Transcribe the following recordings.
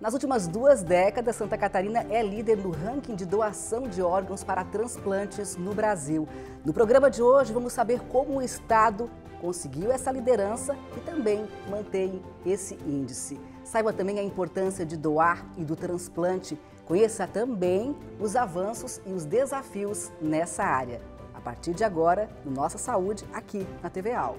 Nas últimas duas décadas, Santa Catarina é líder no ranking de doação de órgãos para transplantes no Brasil. No programa de hoje, vamos saber como o Estado conseguiu essa liderança e também mantém esse índice. Saiba também a importância de doar e do transplante. Conheça também os avanços e os desafios nessa área. A partir de agora, no Nossa Saúde, aqui na TV Al.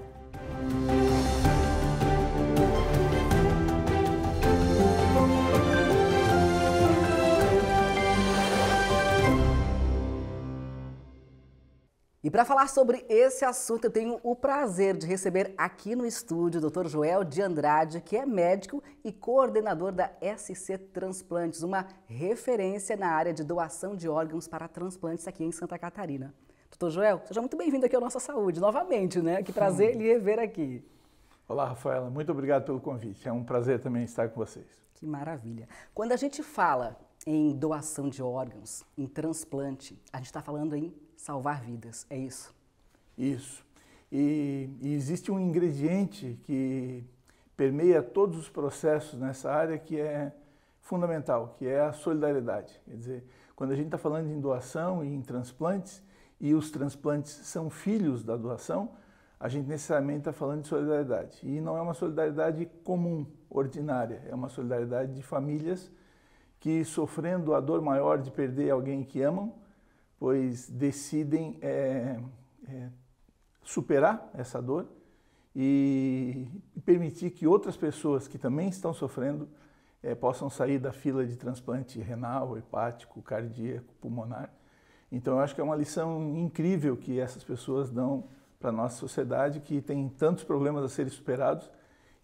E para falar sobre esse assunto, eu tenho o prazer de receber aqui no estúdio o Dr. Joel de Andrade, que é médico e coordenador da SC Transplantes, uma referência na área de doação de órgãos para transplantes aqui em Santa Catarina. Doutor Joel, seja muito bem-vindo aqui ao Nossa Saúde, novamente, né? Que prazer lhe rever aqui. Olá, Rafaela, muito obrigado pelo convite. É um prazer também estar com vocês. Que maravilha. Quando a gente fala em doação de órgãos, em transplante, a gente está falando em salvar vidas, é isso? Isso. E, e existe um ingrediente que permeia todos os processos nessa área que é fundamental, que é a solidariedade. Quer dizer, quando a gente está falando em doação e em transplantes, e os transplantes são filhos da doação, a gente necessariamente está falando de solidariedade. E não é uma solidariedade comum, ordinária, é uma solidariedade de famílias que, sofrendo a dor maior de perder alguém que amam, pois decidem é, é, superar essa dor e permitir que outras pessoas que também estão sofrendo é, possam sair da fila de transplante renal, hepático, cardíaco, pulmonar. Então, eu acho que é uma lição incrível que essas pessoas dão para a nossa sociedade, que tem tantos problemas a serem superados,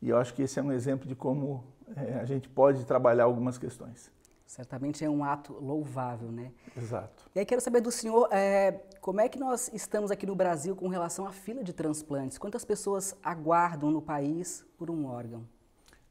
e eu acho que esse é um exemplo de como é, a gente pode trabalhar algumas questões. Certamente é um ato louvável, né? Exato. E aí quero saber do senhor, é, como é que nós estamos aqui no Brasil com relação à fila de transplantes? Quantas pessoas aguardam no país por um órgão?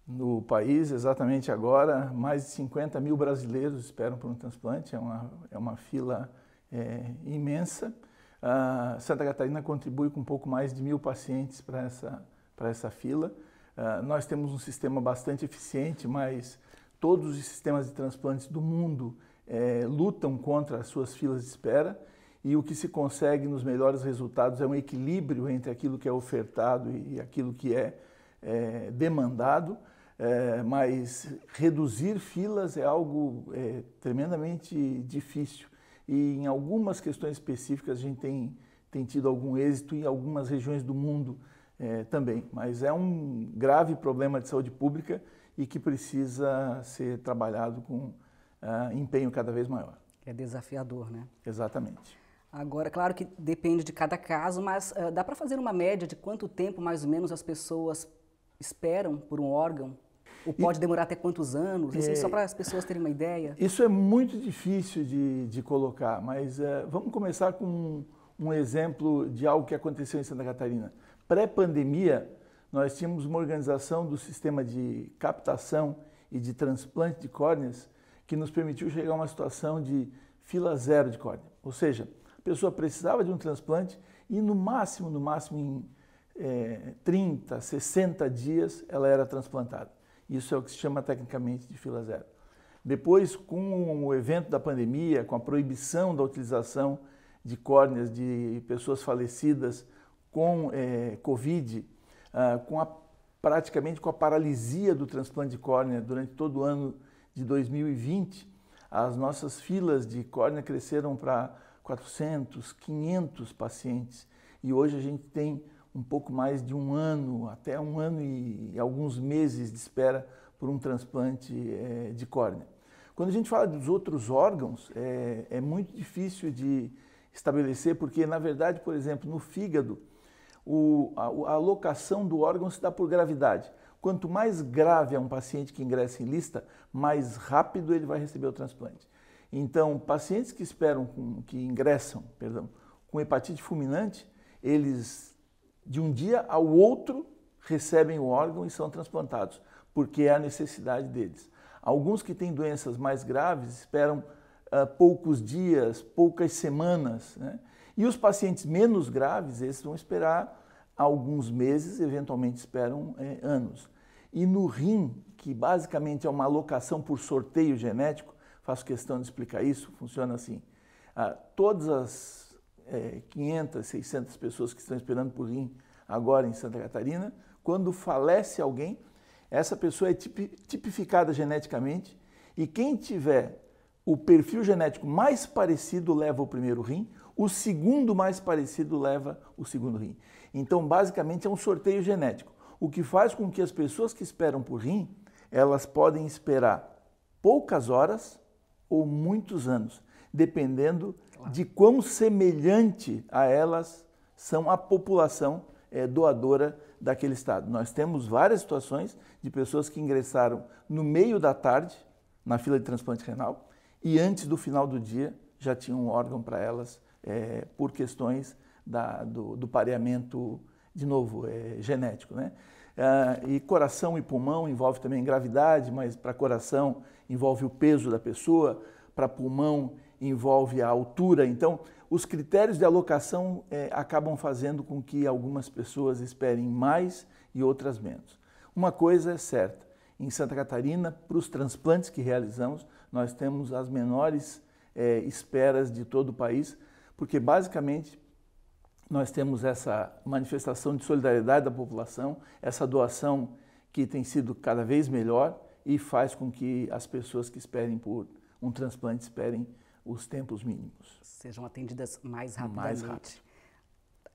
No país, exatamente agora, mais de 50 mil brasileiros esperam por um transplante. É uma, é uma fila é, imensa. Uh, Santa Catarina contribui com um pouco mais de mil pacientes para essa, essa fila. Uh, nós temos um sistema bastante eficiente, mas Todos os sistemas de transplantes do mundo é, lutam contra as suas filas de espera e o que se consegue nos melhores resultados é um equilíbrio entre aquilo que é ofertado e aquilo que é, é demandado, é, mas reduzir filas é algo é, tremendamente difícil e em algumas questões específicas a gente tem, tem tido algum êxito em algumas regiões do mundo é, também, mas é um grave problema de saúde pública e que precisa ser trabalhado com uh, empenho cada vez maior. É desafiador, né? Exatamente. Agora, claro que depende de cada caso, mas uh, dá para fazer uma média de quanto tempo mais ou menos as pessoas esperam por um órgão? Ou pode e, demorar até quantos anos? Assim, é, só para as pessoas terem uma ideia. Isso é muito difícil de, de colocar, mas uh, vamos começar com um, um exemplo de algo que aconteceu em Santa Catarina. Pré-pandemia, nós tínhamos uma organização do sistema de captação e de transplante de córneas que nos permitiu chegar a uma situação de fila zero de córnea. Ou seja, a pessoa precisava de um transplante e no máximo, no máximo em é, 30, 60 dias ela era transplantada. Isso é o que se chama tecnicamente de fila zero. Depois, com o evento da pandemia, com a proibição da utilização de córneas de pessoas falecidas com é, Covid, ah, com a, praticamente com a paralisia do transplante de córnea durante todo o ano de 2020, as nossas filas de córnea cresceram para 400, 500 pacientes e hoje a gente tem um pouco mais de um ano, até um ano e alguns meses de espera por um transplante é, de córnea. Quando a gente fala dos outros órgãos, é, é muito difícil de estabelecer, porque, na verdade, por exemplo, no fígado, o, a, a alocação do órgão se dá por gravidade. Quanto mais grave é um paciente que ingressa em lista, mais rápido ele vai receber o transplante. Então, pacientes que esperam, que ingressam, perdão, com hepatite fulminante, eles de um dia ao outro recebem o órgão e são transplantados, porque é a necessidade deles. Alguns que têm doenças mais graves esperam uh, poucos dias, poucas semanas, né? E os pacientes menos graves, esses vão esperar alguns meses, eventualmente esperam é, anos. E no rim, que basicamente é uma alocação por sorteio genético, faço questão de explicar isso, funciona assim. Ah, todas as é, 500, 600 pessoas que estão esperando por rim agora em Santa Catarina, quando falece alguém, essa pessoa é tipificada geneticamente e quem tiver o perfil genético mais parecido leva o primeiro rim, o segundo mais parecido leva o segundo rim. Então, basicamente, é um sorteio genético, o que faz com que as pessoas que esperam por rim, elas podem esperar poucas horas ou muitos anos, dependendo de quão semelhante a elas são a população é, doadora daquele estado. Nós temos várias situações de pessoas que ingressaram no meio da tarde na fila de transplante renal e antes do final do dia já tinha um órgão para elas é, por questões da, do, do, pareamento, de novo, é, genético. Né? Ah, e coração e pulmão envolve também gravidade, mas para coração envolve o peso da pessoa, para pulmão envolve a altura. Então, os critérios de alocação é, acabam fazendo com que algumas pessoas esperem mais e outras menos. Uma coisa é certa: em Santa Catarina, para os transplantes que realizamos, nós temos as menores é, esperas de todo o país, porque basicamente nós temos essa manifestação de solidariedade da população, essa doação que tem sido cada vez melhor e faz com que as pessoas que esperem por um transplante esperem os tempos mínimos. Sejam atendidas mais rapidamente. Mais rápido.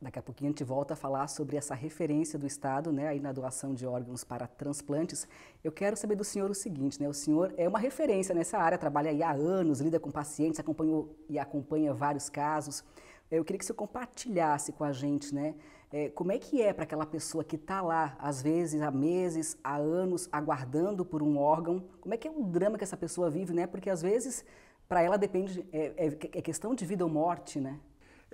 Daqui a pouquinho a gente volta a falar sobre essa referência do Estado, né, aí na doação de órgãos para transplantes. Eu quero saber do senhor o seguinte, né, o senhor é uma referência nessa área, trabalha aí há anos, lida com pacientes, acompanhou e acompanha vários casos. Eu queria que você compartilhasse com a gente, né, é, como é que é para aquela pessoa que está lá, às vezes há meses, há anos, aguardando por um órgão, como é que é o drama que essa pessoa vive, né, porque às vezes para ela depende, é, é, é questão de vida ou morte, né.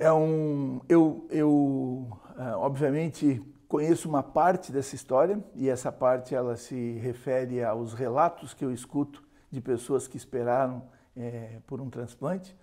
É um, eu, eu é, obviamente conheço uma parte dessa história e essa parte ela se refere aos relatos que eu escuto de pessoas que esperaram é, por um transplante.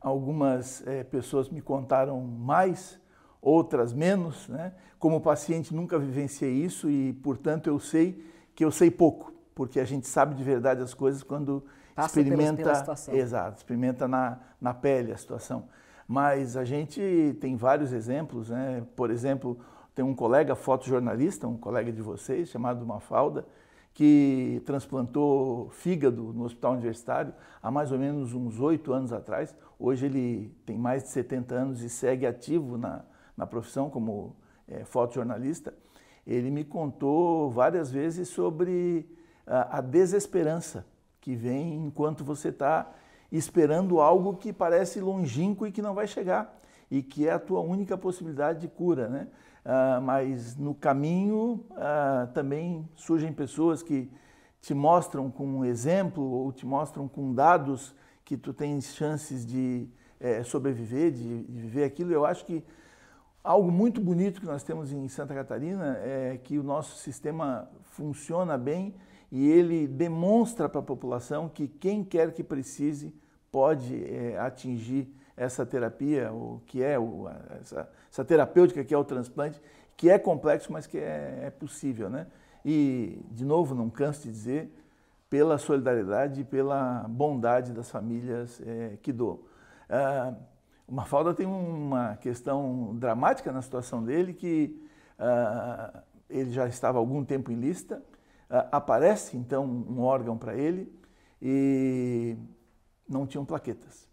Algumas é, pessoas me contaram mais, outras menos. Né? Como paciente nunca vivenciei isso e, portanto, eu sei que eu sei pouco, porque a gente sabe de verdade as coisas quando Passa experimenta, pela, pela exato, experimenta na, na pele a situação. Mas a gente tem vários exemplos, né? Por exemplo, tem um colega fotojornalista, um colega de vocês, chamado Mafalda, que transplantou fígado no hospital universitário há mais ou menos uns oito anos atrás. Hoje ele tem mais de 70 anos e segue ativo na, na profissão como é, fotojornalista. Ele me contou várias vezes sobre a, a desesperança que vem enquanto você está esperando algo que parece longínquo e que não vai chegar e que é a tua única possibilidade de cura, né? Ah, mas no caminho ah, também surgem pessoas que te mostram com um exemplo ou te mostram com dados que tu tens chances de é, sobreviver, de, de viver aquilo. Eu acho que algo muito bonito que nós temos em Santa Catarina é que o nosso sistema funciona bem e ele demonstra para a população que quem quer que precise pode é, atingir essa terapia, o que é o, essa, essa, terapêutica que é o transplante, que é complexo, mas que é, é possível, né? E, de novo, não canso de dizer, pela solidariedade e pela bondade das famílias é, que dou. Ah, o Mafalda tem uma questão dramática na situação dele, que ah, ele já estava há algum tempo em lista, ah, aparece então um órgão para ele e não tinham plaquetas.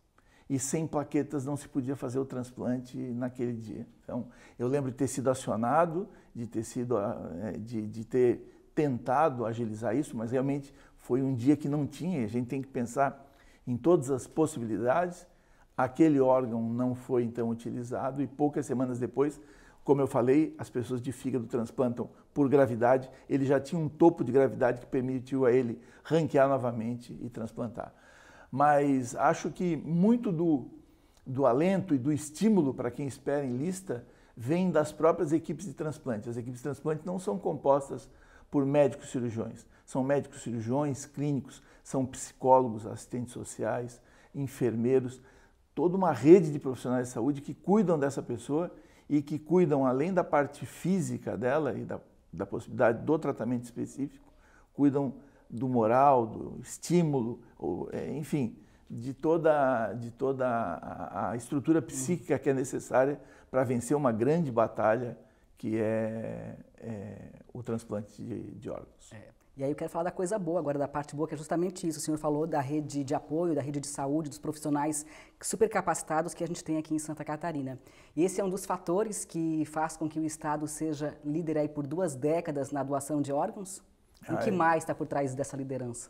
E sem plaquetas não se podia fazer o transplante naquele dia. Então, eu lembro de ter sido acionado, de ter, sido, ah, é, de, de ter tentado agilizar isso, mas realmente foi um dia que não tinha. a gente tem que pensar em todas as possibilidades. Aquele órgão não foi então utilizado e poucas semanas depois, como eu falei, as pessoas de fígado transplantam por gravidade, ele já tinha um topo de gravidade que permitiu a ele ranquear novamente e transplantar. Mas acho que muito do, do alento e do estímulo para quem espera em lista vem das próprias equipes de transplante. As equipes de transplante não são compostas por médicos cirurgiões, são médicos cirurgiões, clínicos, são psicólogos, assistentes sociais, enfermeiros, toda uma rede de profissionais de saúde que cuidam dessa pessoa e que cuidam além da parte física dela e da da possibilidade do tratamento específico, cuidam do moral, do estímulo, ou, é, enfim, de toda, de toda a, a estrutura psíquica que é necessária para vencer uma grande batalha que é, é o transplante de, de órgãos. É, e aí eu quero falar da coisa boa agora, da parte boa, que é justamente isso. O senhor falou da rede de apoio, da rede de saúde, dos profissionais super capacitados que a gente tem aqui em Santa Catarina. E esse é um dos fatores que faz com que o Estado seja líder aí por duas décadas na doação de órgãos? O que mais está por trás dessa liderança?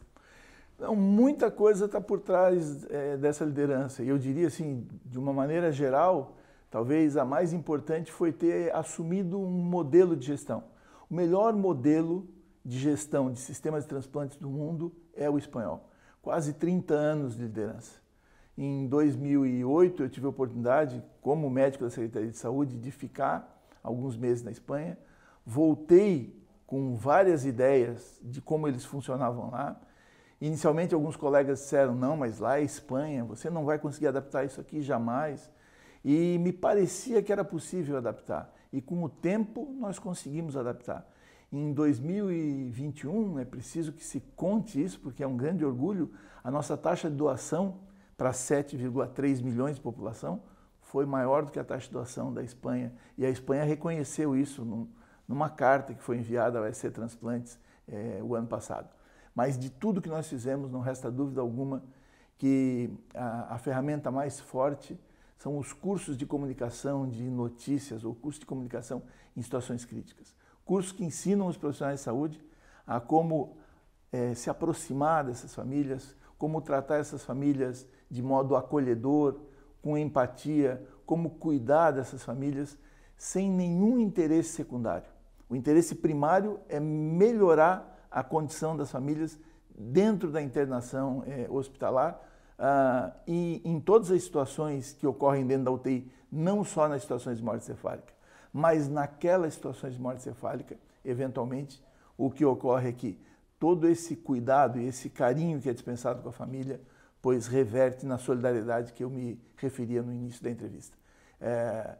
Não, muita coisa está por trás é, dessa liderança. e Eu diria assim, de uma maneira geral, talvez a mais importante foi ter assumido um modelo de gestão. O melhor modelo de gestão de sistemas de transplantes do mundo é o espanhol. Quase 30 anos de liderança. Em 2008, eu tive a oportunidade, como médico da Secretaria de Saúde, de ficar alguns meses na Espanha. Voltei com várias ideias de como eles funcionavam lá. Inicialmente, alguns colegas disseram: não, mas lá é Espanha, você não vai conseguir adaptar isso aqui jamais. E me parecia que era possível adaptar. E com o tempo, nós conseguimos adaptar. Em 2021, é preciso que se conte isso, porque é um grande orgulho, a nossa taxa de doação para 7,3 milhões de população foi maior do que a taxa de doação da Espanha. E a Espanha reconheceu isso num, numa carta que foi enviada ao EC Transplantes é, o ano passado. Mas de tudo que nós fizemos, não resta dúvida alguma que a, a, ferramenta mais forte são os cursos de comunicação de notícias ou curso de comunicação em situações críticas cursos que ensinam os profissionais de saúde a como é, se aproximar dessas famílias, como tratar essas famílias de modo acolhedor, com empatia, como cuidar dessas famílias sem nenhum interesse secundário. O interesse primário é melhorar a condição das famílias dentro da internação é, hospitalar ah, e em todas as situações que ocorrem dentro da UTI, não só nas situações de morte cefálica. Mas naquela situação de morte cefálica, eventualmente, o que ocorre é que todo esse cuidado e esse carinho que é dispensado com a família, pois reverte na solidariedade que eu me referia no início da entrevista. É,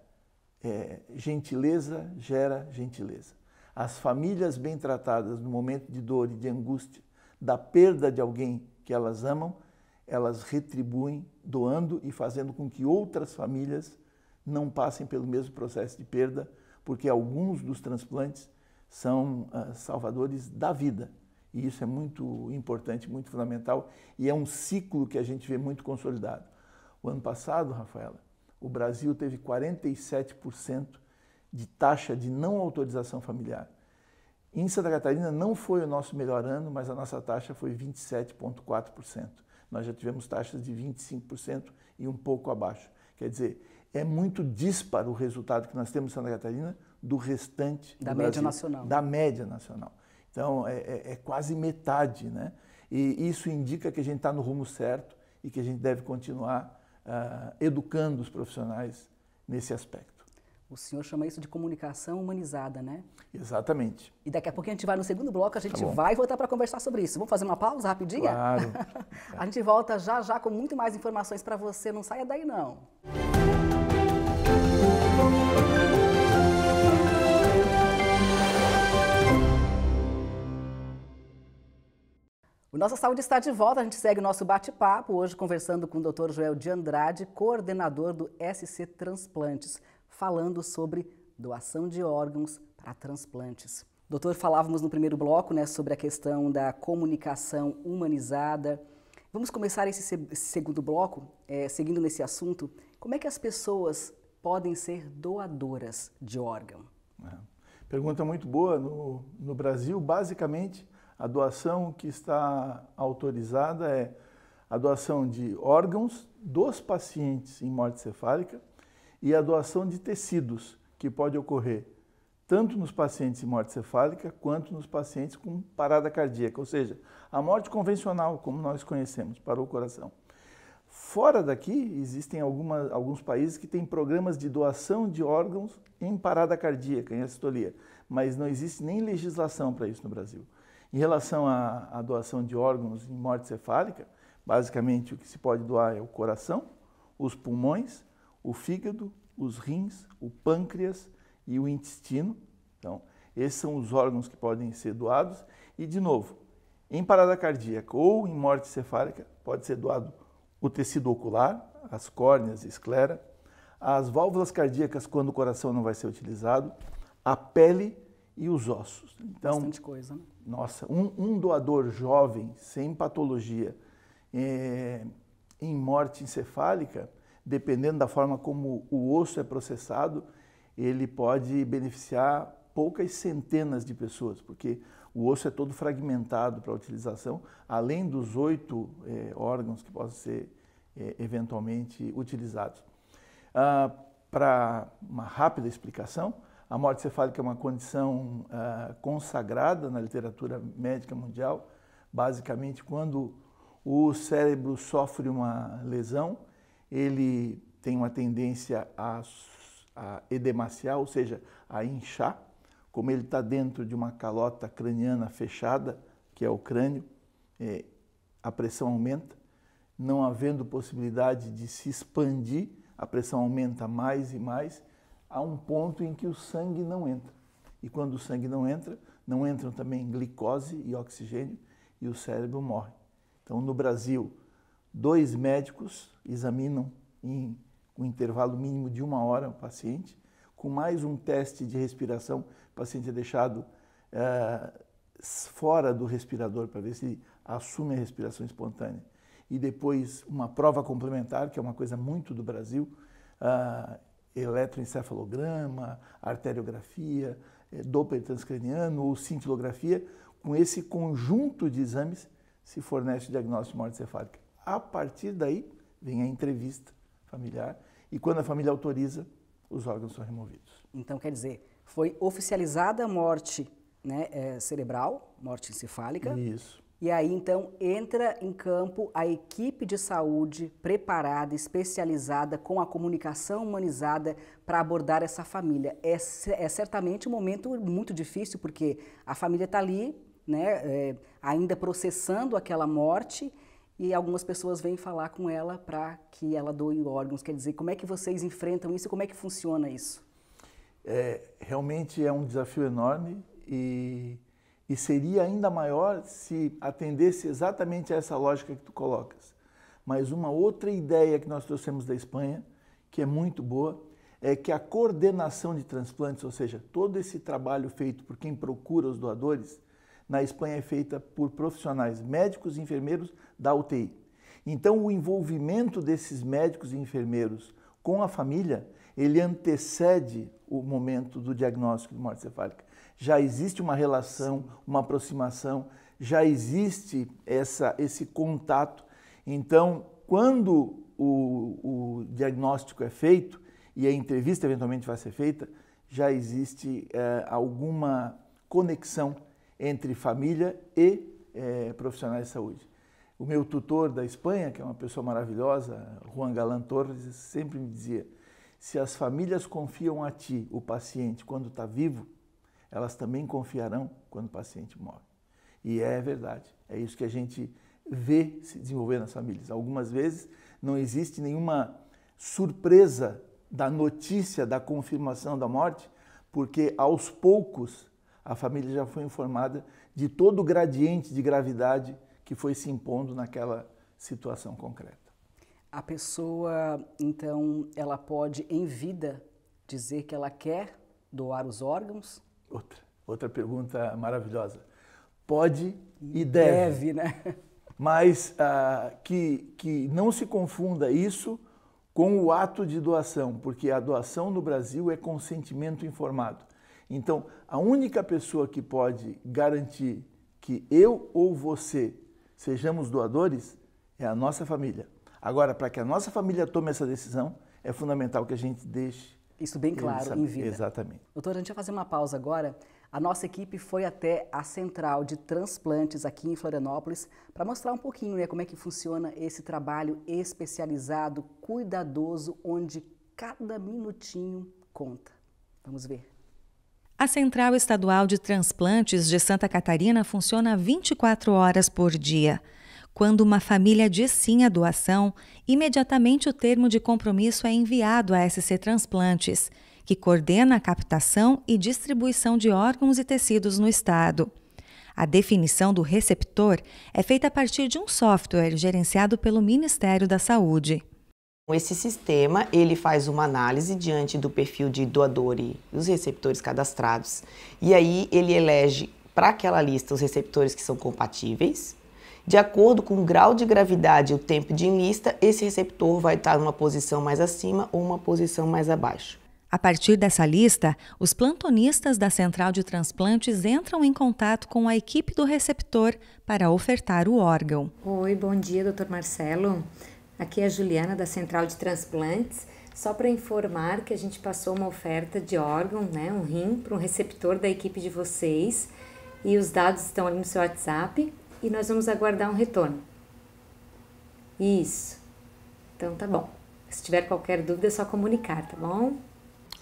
é, gentileza gera gentileza. As famílias bem tratadas no momento de dor e de angústia, da perda de alguém que elas amam, elas retribuem doando e fazendo com que outras famílias não passem pelo mesmo processo de perda, porque alguns dos transplantes são uh, salvadores da vida. E isso é muito importante, muito fundamental, e é um ciclo que a gente vê muito consolidado. O ano passado, Rafaela, o Brasil teve 47% de taxa de não autorização familiar. Em Santa Catarina não foi o nosso melhor ano, mas a nossa taxa foi 27,4%. Nós já tivemos taxas de 25% e um pouco abaixo. Quer dizer, é muito disparo o resultado que nós temos em Santa Catarina do restante da do média Brasil, nacional. Da média nacional. Então, é, é, é quase metade, né? E isso indica que a gente está no rumo certo e que a gente deve continuar uh, educando os profissionais nesse aspecto. O senhor chama isso de comunicação humanizada, né? Exatamente. E daqui a pouco a gente vai no segundo bloco, a gente tá vai voltar para conversar sobre isso. Vamos fazer uma pausa rapidinha? Claro. a gente volta já já com muito mais informações para você. Não saia daí não. O Nossa Saúde está de volta, a gente segue o nosso bate-papo, hoje conversando com o Dr. Joel de Andrade, coordenador do SC Transplantes falando sobre doação de órgãos para transplantes. Doutor, falávamos no primeiro bloco né, sobre a questão da comunicação humanizada. Vamos começar esse, segundo bloco, é, seguindo nesse assunto. Como é que as pessoas podem ser doadoras de órgão? É. Pergunta muito boa. No, no Brasil, basicamente, a doação que está autorizada é a doação de órgãos dos pacientes em morte cefálica e a doação de tecidos, que pode ocorrer tanto nos pacientes de morte cefálica quanto nos pacientes com parada cardíaca, ou seja, a morte convencional, como nós conhecemos, para o coração. Fora daqui, existem alguma, alguns países que têm programas de doação de órgãos em parada cardíaca, em acetolia, mas não existe nem legislação para isso no Brasil. Em relação à, à doação de órgãos em morte cefálica, basicamente o que se pode doar é o coração, os pulmões, o fígado, os rins, o pâncreas e o intestino. Então, esses são os órgãos que podem ser doados. E, de novo, em parada cardíaca ou em morte cefálica, pode ser doado o tecido ocular, as córneas, esclera, as válvulas cardíacas quando o coração não vai ser utilizado, a pele e os ossos. Então, Bastante coisa, né? Nossa, um, um doador jovem, sem patologia, é, em morte encefálica, dependendo da forma como o osso é processado, ele pode beneficiar poucas centenas de pessoas, porque o osso é todo fragmentado para utilização, além dos oito é, órgãos que possam ser é, eventualmente utilizados. Ah, para uma rápida explicação, a morte cefálica é uma condição ah, consagrada na literatura médica mundial, basicamente quando o cérebro sofre uma lesão ele tem uma tendência a, a edemaciar, ou seja, a inchar. Como ele está dentro de uma calota craniana fechada, que é o crânio, é, a pressão aumenta. Não havendo possibilidade de se expandir, a pressão aumenta mais e mais, a um ponto em que o sangue não entra. E quando o sangue não entra, não entram também glicose e oxigênio e o cérebro morre. Então, no Brasil, dois médicos examinam em um intervalo mínimo de uma hora o paciente, com mais um teste de respiração, o paciente é deixado é, fora do respirador para ver se assume a respiração espontânea. E depois uma prova complementar, que é uma coisa muito do Brasil, ah, eletroencefalograma, arteriografia, é, eh, Doppler transcraniano ou cintilografia, com esse conjunto de exames se fornece o diagnóstico de morte cefálica. A partir daí vem a entrevista familiar e quando a família autoriza, os órgãos são removidos. Então quer dizer, foi oficializada a morte né, é, cerebral, morte encefálica. Isso. E aí então entra em campo a equipe de saúde preparada, especializada, com a comunicação humanizada para abordar essa família. É, é, certamente um momento muito difícil porque a família está ali, né, é, ainda processando aquela morte e algumas pessoas vêm falar com ela para que ela doe órgãos. Quer dizer, como é que vocês enfrentam isso? Como é que funciona isso? É, realmente é um desafio enorme e, e seria ainda maior se atendesse exatamente a essa lógica que tu colocas. Mas uma outra ideia que nós trouxemos da Espanha, que é muito boa, é que a coordenação de transplantes, ou seja, todo esse trabalho feito por quem procura os doadores, na Espanha é feita por profissionais médicos e enfermeiros da UTI. Então, o envolvimento desses médicos e enfermeiros com a família, ele antecede o momento do diagnóstico de morte cefálica. Já existe uma relação, uma aproximação, já existe essa, esse contato. Então, quando o, o diagnóstico é feito e a entrevista eventualmente vai ser feita, já existe é, alguma conexão entre família e é, profissionais de saúde. O meu tutor da Espanha, que é uma pessoa maravilhosa, Juan Galan Torres, sempre me dizia: se as famílias confiam a ti, o paciente, quando está vivo, elas também confiarão quando o paciente morre. E é verdade. É isso que a gente vê se desenvolver nas famílias. Algumas vezes não existe nenhuma surpresa da notícia da confirmação da morte, porque aos poucos a família já foi informada de todo o gradiente de gravidade que foi se impondo naquela situação concreta. A pessoa, então, ela pode, em vida, dizer que ela quer doar os órgãos? Outra, outra pergunta maravilhosa. Pode e, e deve. Deve, né? Mas ah, que, que não se confunda isso com o ato de doação, porque a doação no Brasil é consentimento informado. Então, a única pessoa que pode garantir que eu ou você sejamos doadores é a nossa família. Agora, para que a nossa família tome essa decisão, é fundamental que a gente deixe. Isso bem claro em vida. Exatamente. Doutora, a gente vai fazer uma pausa agora. A nossa equipe foi até a central de transplantes aqui em Florianópolis para mostrar um pouquinho né, como é que funciona esse trabalho especializado, cuidadoso, onde cada minutinho conta. Vamos ver. A Central Estadual de Transplantes de Santa Catarina funciona 24 horas por dia. Quando uma família diz sim à doação, imediatamente o termo de compromisso é enviado à SC Transplantes, que coordena a captação e distribuição de órgãos e tecidos no Estado. A definição do receptor é feita a partir de um software gerenciado pelo Ministério da Saúde. Esse sistema ele faz uma análise diante do perfil de doador e dos receptores cadastrados e aí ele elege para aquela lista os receptores que são compatíveis. De acordo com o grau de gravidade e o tempo de lista, esse receptor vai estar numa posição mais acima ou uma posição mais abaixo. A partir dessa lista, os plantonistas da central de transplantes entram em contato com a equipe do receptor para ofertar o órgão. Oi, bom dia, Dr. Marcelo. Aqui é a Juliana da Central de Transplantes, só para informar que a gente passou uma oferta de órgão, né, um rim para um receptor da equipe de vocês e os dados estão ali no seu WhatsApp e nós vamos aguardar um retorno. Isso. Então tá bom. Se tiver qualquer dúvida é só comunicar, tá bom?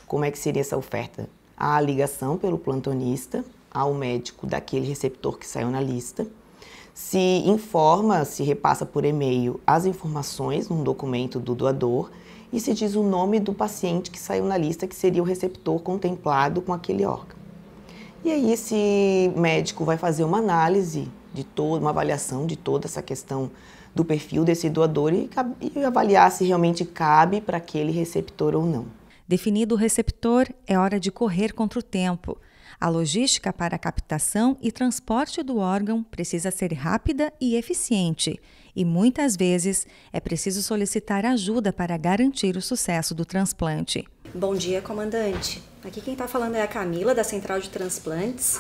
Como é que seria essa oferta? Há a ligação pelo plantonista ao médico daquele receptor que saiu na lista se informa, se repassa por e-mail as informações num documento do doador e se diz o nome do paciente que saiu na lista, que seria o receptor contemplado com aquele órgão. E aí esse médico vai fazer uma análise de toda, uma avaliação de toda essa questão do perfil desse doador e, e avaliar se realmente cabe para aquele receptor ou não. Definido o receptor, é hora de correr contra o tempo. A logística para a captação e transporte do órgão precisa ser rápida e eficiente, e muitas vezes é preciso solicitar ajuda para garantir o sucesso do transplante. Bom dia, comandante. Aqui quem está falando é a Camila, da Central de Transplantes.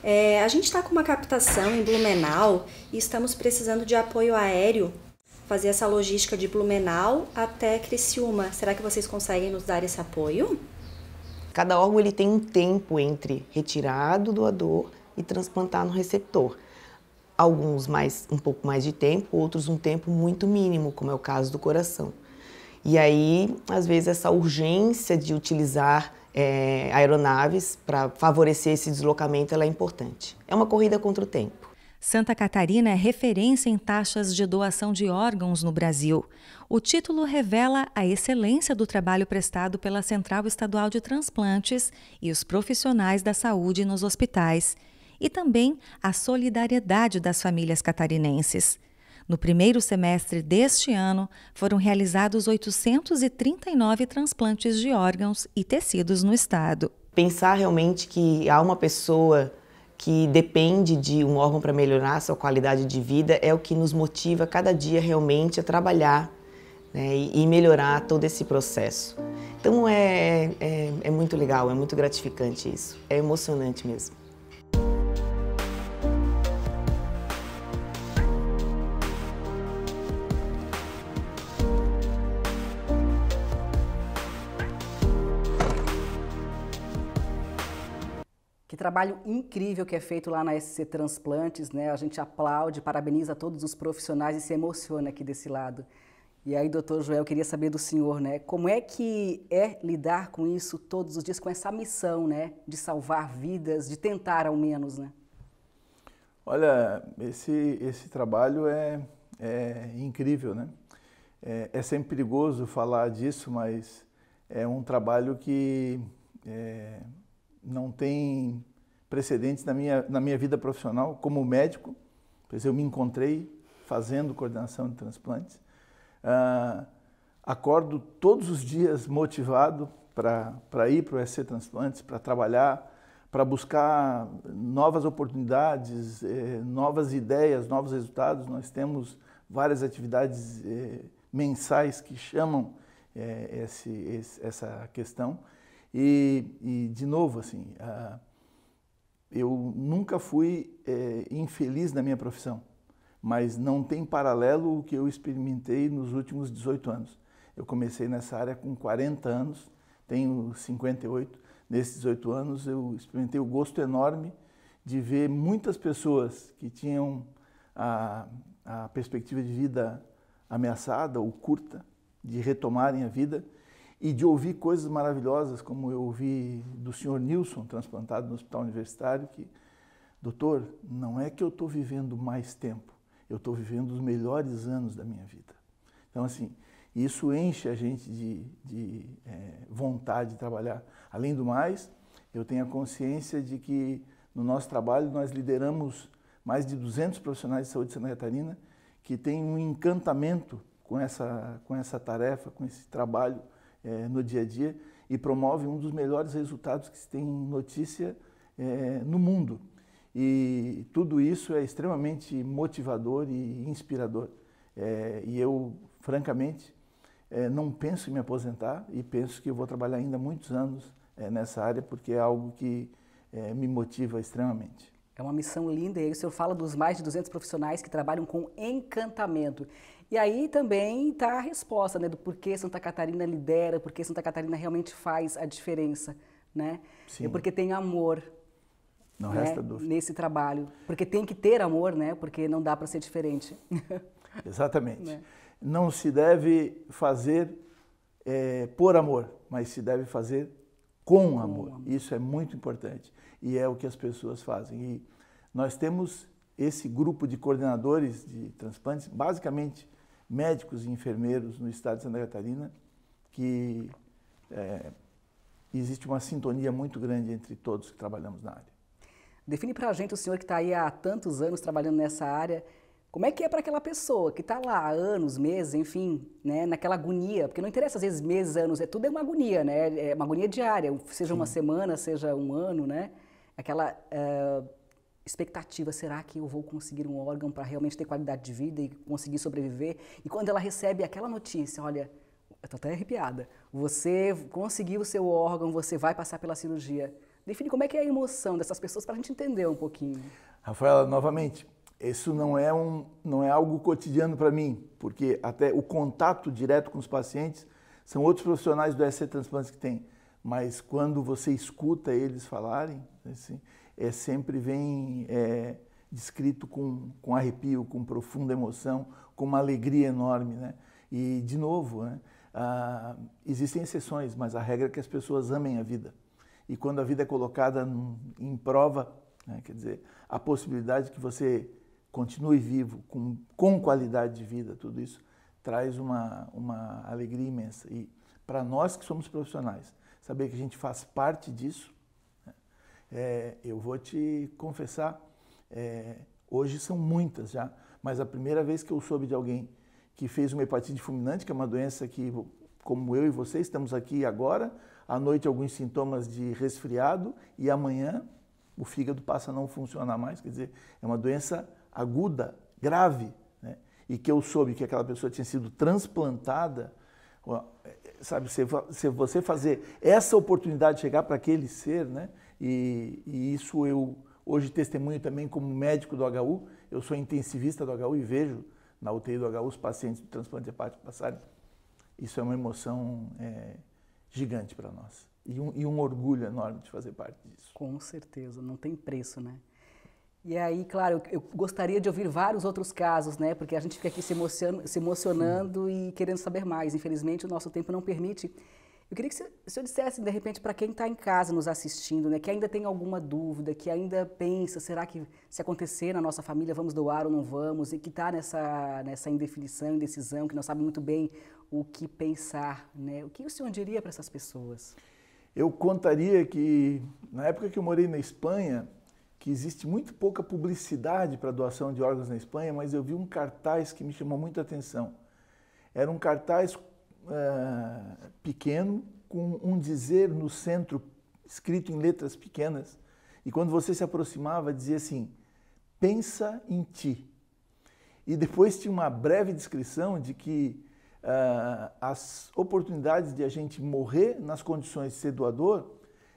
É, a gente está com uma captação em Blumenau e estamos precisando de apoio aéreo fazer essa logística de Blumenau até Criciúma. Será que vocês conseguem nos dar esse apoio? Cada órgão ele tem um tempo entre retirar do doador e transplantar no receptor. Alguns mais um pouco mais de tempo, outros um tempo muito mínimo, como é o caso do coração. E aí, às vezes, essa urgência de utilizar é, aeronaves para favorecer esse deslocamento é importante. É uma corrida contra o tempo. Santa Catarina é referência em taxas de doação de órgãos no Brasil. O título revela a excelência do trabalho prestado pela Central Estadual de Transplantes e os profissionais da saúde nos hospitais, e também a solidariedade das famílias catarinenses. No primeiro semestre deste ano, foram realizados 839 transplantes de órgãos e tecidos no estado. Pensar realmente que há uma pessoa que depende de um órgão para melhorar a sua qualidade de vida é o que nos motiva cada dia realmente a trabalhar né, e melhorar todo esse processo. Então é, é, é muito legal, é muito gratificante isso, é emocionante mesmo. trabalho incrível que é feito lá na SC Transplantes, né? A gente aplaude, parabeniza todos os profissionais e se emociona aqui desse lado. E aí, doutor Joel, eu queria saber do senhor, né? Como é que é lidar com isso todos os dias, com essa missão, né? De salvar vidas, de tentar ao menos, né? Olha, esse, esse trabalho é, é incrível, né? É, é, sempre perigoso falar disso, mas é um trabalho que é, não tem precedentes na minha, na minha vida profissional como médico, pois eu me encontrei fazendo coordenação de transplantes. Uh, acordo todos os dias motivado para ir para o SC Transplantes, para trabalhar, para buscar novas oportunidades, eh, novas ideias, novos resultados. Nós temos várias atividades eh, mensais que chamam eh, esse, esse, essa questão. E, e, de novo, assim, uh, eu nunca fui é, infeliz na minha profissão, mas não tem paralelo o que eu experimentei nos últimos 18 anos. Eu comecei nessa área com 40 anos, tenho 58. Nesses 18 anos eu experimentei o gosto enorme de ver muitas pessoas que tinham a, a perspectiva de vida ameaçada ou curta, de retomarem a vida, e de ouvir coisas maravilhosas, como eu ouvi do senhor Nilson, transplantado no Hospital Universitário, que, doutor, não é que eu estou vivendo mais tempo, eu estou vivendo os melhores anos da minha vida. Então, assim, isso enche a gente de, de é, vontade de trabalhar. Além do mais, eu tenho a consciência de que no nosso trabalho nós lideramos mais de 200 profissionais de saúde de Santa Catarina que têm um encantamento com essa, com essa tarefa, com esse trabalho é, no dia a dia e promove um dos melhores resultados que se tem notícia é, no mundo. E tudo isso é extremamente motivador e inspirador. É, e eu, francamente, é, não penso em me aposentar e penso que eu vou trabalhar ainda muitos anos é, nessa área porque é algo que é, me motiva extremamente. É uma missão linda e aí o senhor fala dos mais de 200 profissionais que trabalham com encantamento. E aí também está a resposta né, do porquê Santa Catarina lidera, porque Santa Catarina realmente faz a diferença. Né? Sim. porque tem amor. Não né, resta dúvida. Nesse trabalho. Porque tem que ter amor, né? Porque não dá para ser diferente. Exatamente. Né? Não se deve fazer é, por amor, mas se deve fazer com amor. com amor. Isso é muito importante. E é o que as pessoas fazem. E nós temos esse grupo de coordenadores de transplantes, basicamente médicos e enfermeiros no estado de Santa Catarina, que é, existe uma sintonia muito grande entre todos que trabalhamos na área. Define para a gente, o senhor que está aí há tantos anos trabalhando nessa área, como é que é para aquela pessoa que está lá há anos, meses, enfim, né, naquela agonia? Porque não interessa às vezes meses, anos, é tudo é uma agonia, né? É uma agonia diária, seja Sim. uma semana, seja um ano, né? Aquela uh, expectativa, será que eu vou conseguir um órgão para realmente ter qualidade de vida e conseguir sobreviver? E quando ela recebe aquela notícia, olha, eu tô até arrepiada. Você conseguiu o seu órgão, você vai passar pela cirurgia. Define como é que é a emoção dessas pessoas para a gente entender um pouquinho. Rafaela, novamente, isso não é um não é algo cotidiano para mim, porque até o contato direto com os pacientes são outros profissionais do SC Transplantes que têm. Mas quando você escuta eles falarem, assim, é, sempre vem é, descrito com, com arrepio, com profunda emoção, com uma alegria enorme. Né? E, de novo, né? ah, existem exceções, mas a regra é que as pessoas amem a vida. E quando a vida é colocada em prova, né? quer dizer, a possibilidade que você continue vivo, com, com qualidade de vida, tudo isso traz uma, uma alegria imensa. E para nós que somos profissionais, saber que a gente faz parte disso é, eu vou te confessar, é, hoje são muitas já, mas a primeira vez que eu soube de alguém que fez uma hepatite fulminante, que é uma doença que, como eu e você, estamos aqui agora, à noite alguns sintomas de resfriado e amanhã o fígado passa a não funcionar mais, quer dizer, é uma doença aguda, grave, né? e que eu soube que aquela pessoa tinha sido transplantada, é, sabe, se você fazer essa oportunidade chegar para aquele ser, né? e, e isso eu hoje testemunho também como médico do HU. Eu sou intensivista do HU e vejo na UTI do HU os pacientes do transplante hepático passarem. Isso é uma emoção é, gigante para nós e um, e um orgulho enorme de fazer parte disso. Com certeza, não tem preço, né? E aí, claro, eu, gostaria de ouvir vários outros casos, né? Porque a gente fica aqui se, emocionando, se emocionando e querendo saber mais. Infelizmente, o nosso tempo não permite. Eu queria que o senhor dissesse, de repente, para quem está em casa nos assistindo, né, que ainda tem alguma dúvida, que ainda pensa, será que se acontecer na nossa família, vamos doar ou não vamos, e que está nessa, nessa indefinição, indecisão, que não sabe muito bem o que pensar. Né? O que o senhor diria para essas pessoas? Eu contaria que, na época que eu morei na Espanha, que existe muito pouca publicidade para doação de órgãos na Espanha, mas eu vi um cartaz que me chamou muita atenção. Era um cartaz eh, pequeno com um dizer no centro escrito em letras pequenas. E quando você se aproximava, dizia assim: pensa em ti. E depois tinha uma breve descrição de que uh, as oportunidades de a gente morrer nas condições de ser doador,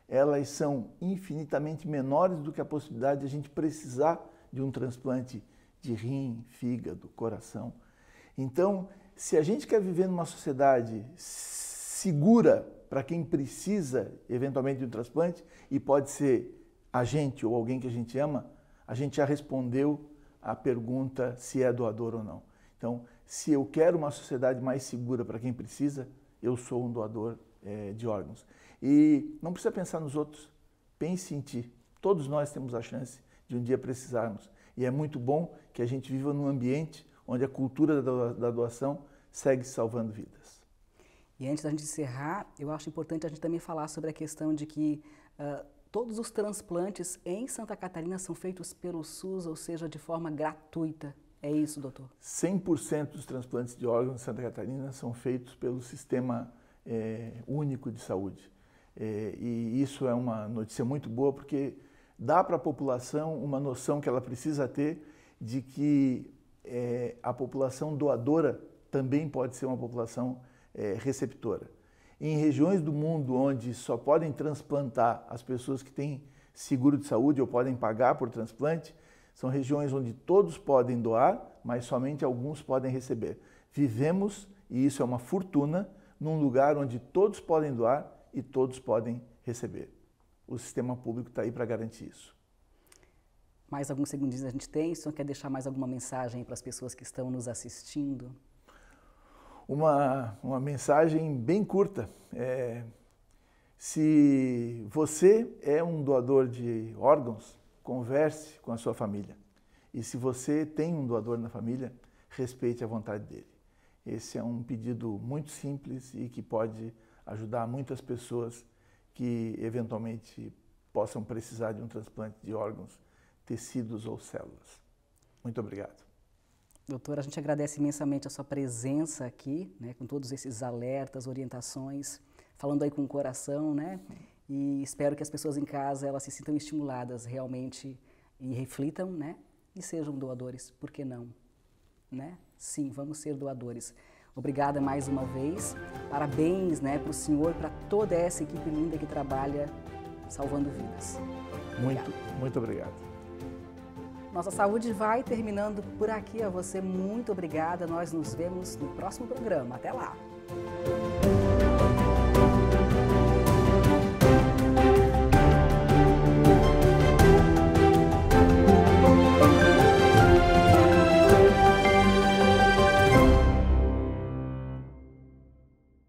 elas são infinitamente menores do que a possibilidade de a gente precisar de um transplante de rim, fígado, coração. Então, se a gente quer viver numa sociedade segura para quem precisa eventualmente de um transplante e pode ser a gente ou alguém que a gente ama, a gente já respondeu a pergunta se é doador ou não. Então, se eu quero uma sociedade mais segura para quem precisa, eu sou um doador é, de órgãos. E não precisa pensar nos outros, pense em ti. Todos nós temos a chance de um dia precisarmos. E é muito bom que a gente viva num ambiente onde a cultura da doação segue salvando vidas. E antes da gente encerrar, eu acho importante a gente também falar sobre a questão de que uh, todos os transplantes em Santa Catarina são feitos pelo SUS, ou seja, de forma gratuita. É isso, doutor? 100% dos transplantes de órgãos em Santa Catarina são feitos pelo sistema é, único de saúde. É, e isso é uma notícia muito boa porque dá para a população uma noção que ela precisa ter de que é, a população doadora também pode ser uma população é, receptora. Em regiões do mundo onde só podem transplantar as pessoas que têm seguro de saúde ou podem pagar por transplante, são regiões onde todos podem doar, mas somente alguns podem receber. Vivemos, e isso é uma fortuna, num lugar onde todos podem doar e todos podem receber. O sistema público está aí para garantir isso. Mais alguns segundinhos a gente tem. senhor quer deixar mais alguma mensagem para as pessoas que estão nos assistindo? uma, uma mensagem bem curta. É, se você é um doador de órgãos, converse com a sua família. E se você tem um doador na família, respeite a vontade dele. Esse é um pedido muito simples e que pode ajudar muitas pessoas que eventualmente possam precisar de um transplante de órgãos, tecidos ou células. Muito obrigado. Doutora, a gente agradece imensamente a sua presença aqui, né, com todos esses alertas, orientações, falando aí com o coração, né? E espero que as pessoas em casa elas se sintam estimuladas realmente e reflitam, né? E sejam doadores, por que não? Né? Sim, vamos ser doadores. Obrigada mais uma vez. Parabéns, né, para o senhor, para toda essa equipe linda que trabalha salvando vidas. Obrigado. Muito, muito obrigado. Nossa saúde vai terminando por aqui. A você, muito obrigada. Nós nos vemos no próximo programa. Até lá!